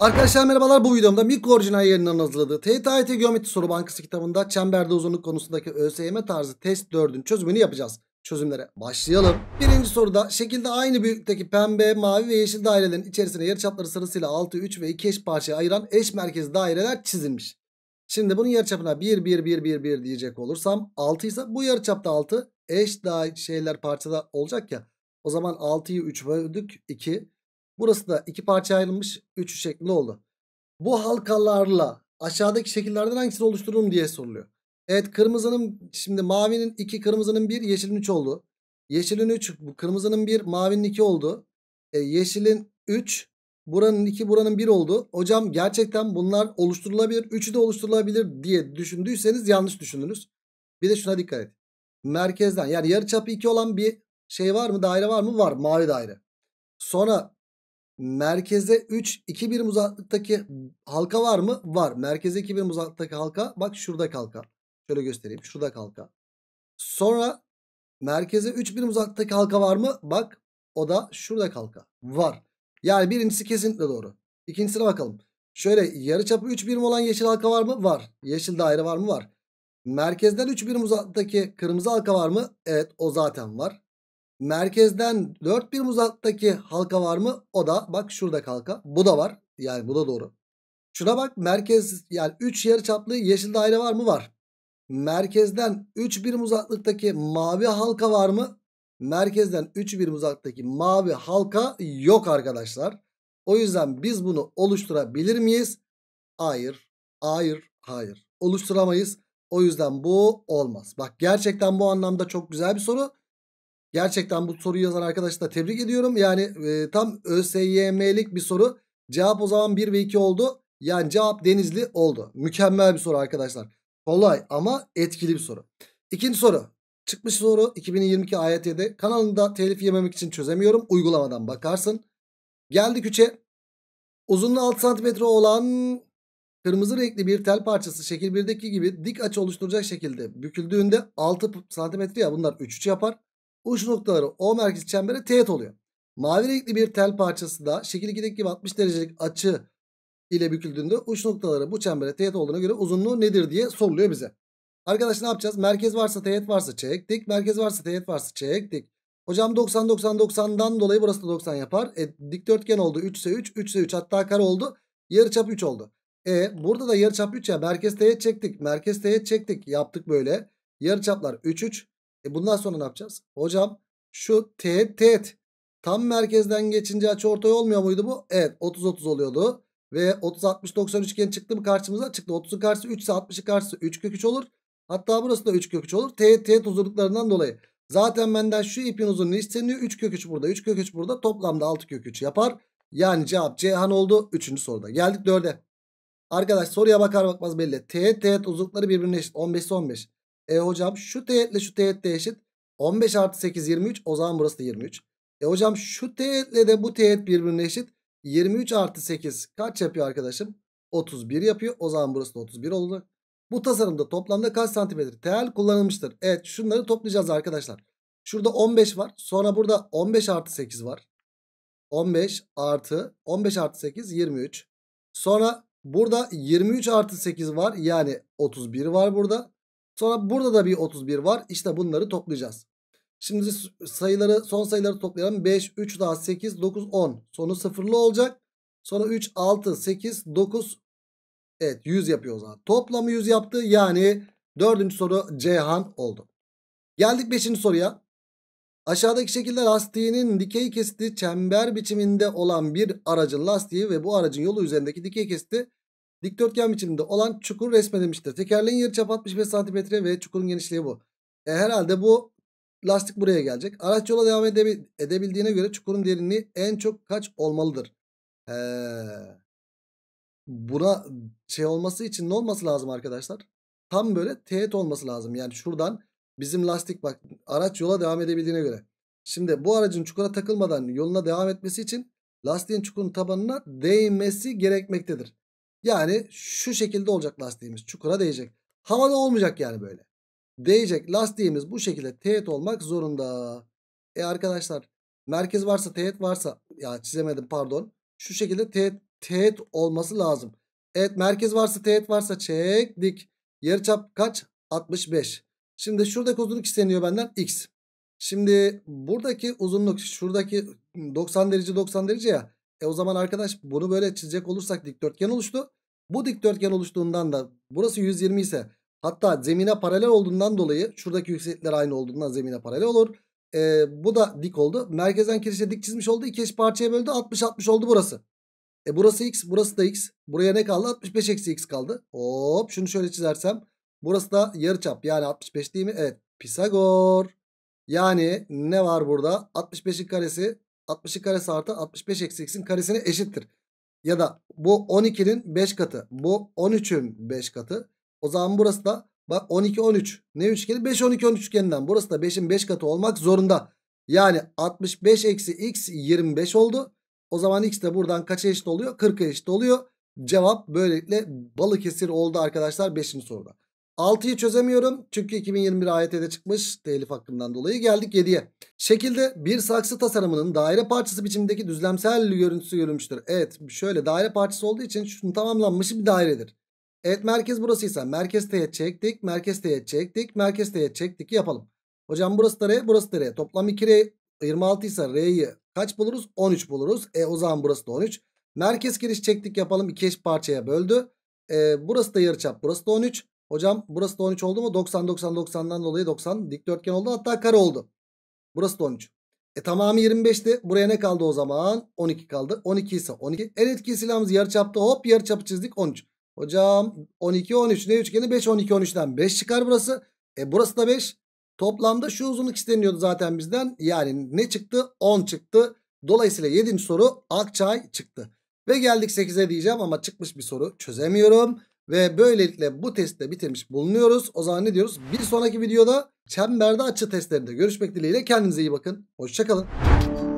Arkadaşlar merhabalar bu videomda mikro orijinal yayınlarının hazırladığı TTIT Geometri Soru Bankası kitabında çemberde uzunluk konusundaki ÖSYM tarzı test 4'ün çözümünü yapacağız. Çözümlere başlayalım. Birinci soruda şekilde aynı büyüklükteki pembe, mavi ve yeşil dairelerin içerisine yarıçapları sırasıyla 6, 3 ve 2 eş parçaya ayıran eş merkez daireler çizilmiş. Şimdi bunun yarıçapına 1, 1, 1, 1, 1 diyecek olursam 6 ise bu yarıçapta 6 eş dair şeyler parçada olacak ya. O zaman 6'yı 3 böldük 2. Burası da iki parça ayrılmış üçü şeklinde oldu. Bu halkalarla aşağıdaki şekillerden hangisini oluştururum diye soruluyor. Evet kırmızının şimdi mavinin 2 kırmızının 1 yeşilin 3 oldu. Yeşilin 3 kırmızının 1 mavinin 2 oldu. E, yeşilin 3 buranın 2 buranın 1 oldu. Hocam gerçekten bunlar oluşturulabilir üçü de oluşturulabilir diye düşündüyseniz yanlış düşündünüz. Bir de şuna dikkat et. Merkezden yani yarıçapı 2 olan bir şey var mı daire var mı? Var mavi daire. Sonra Merkeze 3 2 birim uzaklıktaki halka var mı? Var. Merkeze 2 birim uzaklıktaki halka bak şurada halka. Şöyle göstereyim. Şurada halka. Sonra merkeze 3 birim uzaklıktaki halka var mı? Bak o da şurada halka. Var. Yani birincisi kesinlikle doğru. İkincisine bakalım. Şöyle yarıçapı 3 birim olan yeşil halka var mı? Var. Yeşil daire var mı? Var. Merkezden 3 birim uzaklıktaki kırmızı halka var mı? Evet o zaten var. Merkezden 4 birim uzaktaki halka var mı? O da bak şurada halka. Bu da var. Yani bu da doğru. Şuna bak merkez yani 3 yarıçaplı yeşil daire var mı? Var. Merkezden 3 birim uzaklıktaki mavi halka var mı? Merkezden 3 birim uzaktaki mavi halka yok arkadaşlar. O yüzden biz bunu oluşturabilir miyiz? Hayır. Hayır. Hayır. Oluşturamayız. O yüzden bu olmaz. Bak gerçekten bu anlamda çok güzel bir soru. Gerçekten bu soruyu yazan arkadaşı da tebrik ediyorum. Yani e, tam ÖSYM'lik bir soru. Cevap o zaman 1 ve 2 oldu. Yani cevap Denizli oldu. Mükemmel bir soru arkadaşlar. Kolay ama etkili bir soru. İkinci soru. Çıkmış soru 2022 AYT'de. Kanalında telif yememek için çözemiyorum. Uygulamadan bakarsın. Geldik 3'e. Uzunluğu 6 cm olan kırmızı renkli bir tel parçası şekil 1'deki gibi dik açı oluşturacak şekilde büküldüğünde 6 cm ya bunlar 3 3 yapar. Uç noktaları O merkez çembere teğet oluyor. Mavi renkli bir tel parçası da şekil 2'deki gibi 60 derecelik açı ile büküldüğünde uç noktaları bu çembere teğet olduğuna göre uzunluğu nedir diye soruluyor bize. Arkadaşlar ne yapacağız? Merkez varsa teğet varsa çektik. Merkez varsa teğet varsa çektik. Hocam 90 90 90'dan dolayı burası da 90 yapar. E, dikdörtgen oldu 3 ise 3 3 ise 3 hatta kare oldu. Yarıçap 3 oldu. E burada da yarıçap 3 ya merkez teğet çektik. Merkez teğet çektik. Yaptık böyle. Yarıçaplar 3 3. E bundan sonra ne yapacağız? Hocam şu teğet teğet tam merkezden geçince açı ortaya olmuyor muydu bu? Evet 30-30 oluyordu. Ve 30-60-90 üçgen çıktı mı karşımıza? Çıktı. 30'un karşısı 3 ise 60'ın karşısı 3 kök 3 olur. Hatta burası da 3 kök 3 olur. Teğet teğet uzunluklarından dolayı. Zaten benden şu ipin uzunluğu isteniyor. 3 kök 3 burada. 3 kök 3 burada. Toplamda 6 kök 3 yapar. Yani cevap Cihan oldu. 3. soruda. Geldik 4'e. Arkadaş soruya bakar bakmaz belli. Teğet teğet uzunlukları birbirine eşit. 15 15. E hocam şu teğetle şu teğet de eşit. 15 artı 8 23. O zaman burası da 23. E hocam şu teğetle de bu teğet birbirine eşit. 23 artı 8 kaç yapıyor arkadaşım? 31 yapıyor. O zaman burası da 31 oldu. Bu tasarımda toplamda kaç santimetre tel kullanılmıştır? Evet şunları toplayacağız arkadaşlar. Şurada 15 var. Sonra burada 15 artı 8 var. 15 artı 15 artı 8 23. Sonra burada 23 artı 8 var. Yani 31 var burada. Sonra burada da bir 31 var. İşte bunları toplayacağız. Şimdi sayıları son sayıları toplayalım. 5, 3 daha 8, 9, 10. Sonu sıfırlı olacak. Sonra 3, 6, 8, 9. Evet 100 yapıyor o zaman. Toplamı 100 yaptı. Yani dördüncü soru Ceyhan oldu. Geldik beşinci soruya. Aşağıdaki şekilde lastiğinin dikey kesti çember biçiminde olan bir aracın lastiği ve bu aracın yolu üzerindeki dikey kesti. Dikdörtgen biçiminde olan çukur resmedilmiştir. Tekerleğin yarı yarıçapı 65 cm ve çukurun genişliği bu. E, herhalde bu lastik buraya gelecek. Araç yola devam edebil edebildiğine göre çukurun derinliği en çok kaç olmalıdır? He. Buna şey olması için ne olması lazım arkadaşlar? Tam böyle teğet olması lazım. Yani şuradan bizim lastik bak araç yola devam edebildiğine göre. Şimdi bu aracın çukura takılmadan yoluna devam etmesi için lastiğin çukurun tabanına değmesi gerekmektedir. Yani şu şekilde olacak lastiğimiz. Çukura değecek. Havada olmayacak yani böyle. Değecek. Lastiğimiz bu şekilde teğet olmak zorunda. E arkadaşlar merkez varsa teğet varsa ya çizemedim pardon. Şu şekilde teğet, teğet olması lazım. Evet merkez varsa teğet varsa çek dik. Yarıçap kaç? 65. Şimdi şuradaki uzunluk isteniyor benden x. Şimdi buradaki uzunluk şuradaki 90 derece 90 derece ya. E o zaman arkadaş bunu böyle çizecek olursak dikdörtgen oluştu. Bu dikdörtgen oluştuğundan da burası 120 ise hatta zemine paralel olduğundan dolayı şuradaki yükseklikler aynı olduğundan zemine paralel olur. E, bu da dik oldu. Merkezden kirişe dik çizmiş oldu. İki eş parçaya böldü. 60-60 oldu burası. E burası x burası da x. Buraya ne kaldı? 65 eksi x kaldı. Hop şunu şöyle çizersem. Burası da yarıçap yani 65 değil mi? Evet Pisagor. Yani ne var burada? 65'in karesi 60'ın karesi artı 65 eksi x'in karesine eşittir. Ya da bu 12'nin 5 katı. Bu 13'ün 5 katı. O zaman burası da bak 12 13. Ne üçgeni? 5 12 13 üçgeninden. Burası da 5'in 5 katı olmak zorunda. Yani 65 eksi x 25 oldu. O zaman x de buradan kaça eşit oluyor? 40'a eşit oluyor. Cevap böylelikle balık esir oldu arkadaşlar 5. soruda. 6'yı çözemiyorum. Çünkü 2021 AYT'de çıkmış telif hakkından dolayı. Geldik 7'ye. Şekilde bir saksı tasarımının daire parçası biçimindeki düzlemsel görüntüsü görülmüştür. Evet şöyle daire parçası olduğu için şunun tamamlanmış bir dairedir. Evet merkez burasıysa merkez teğet çektik. Merkez teğet çektik. Merkez teğet çektik yapalım. Hocam burası da R burası da R. Toplam 2 R 26 ise R'yi kaç buluruz? 13 buluruz. E o zaman burası da 13. Merkez giriş çektik yapalım. 2 eş parçaya böldü. E, burası da yarıçap burası da 13. Hocam burası da 13 oldu mu? 90 90 90'dan dolayı 90 dikdörtgen oldu. Hatta kare oldu. Burası da 13. E tamamı 25'ti. Buraya ne kaldı o zaman? 12 kaldı. 12 ise 12. El etki silahımız çapta Hop yarı çapı çizdik 13. Hocam 12 13 ne üçgeni? 5 12 13'ten 5 çıkar burası. E burası da 5. Toplamda şu uzunluk isteniyordu zaten bizden. Yani ne çıktı? 10 çıktı. Dolayısıyla 7. soru Akçay çıktı. Ve geldik 8'e diyeceğim ama çıkmış bir soru çözemiyorum. Ve böylelikle bu testi de bitirmiş bulunuyoruz. O zaman ne diyoruz? Bir sonraki videoda çemberde açı testlerinde görüşmek dileğiyle. Kendinize iyi bakın. Hoşçakalın.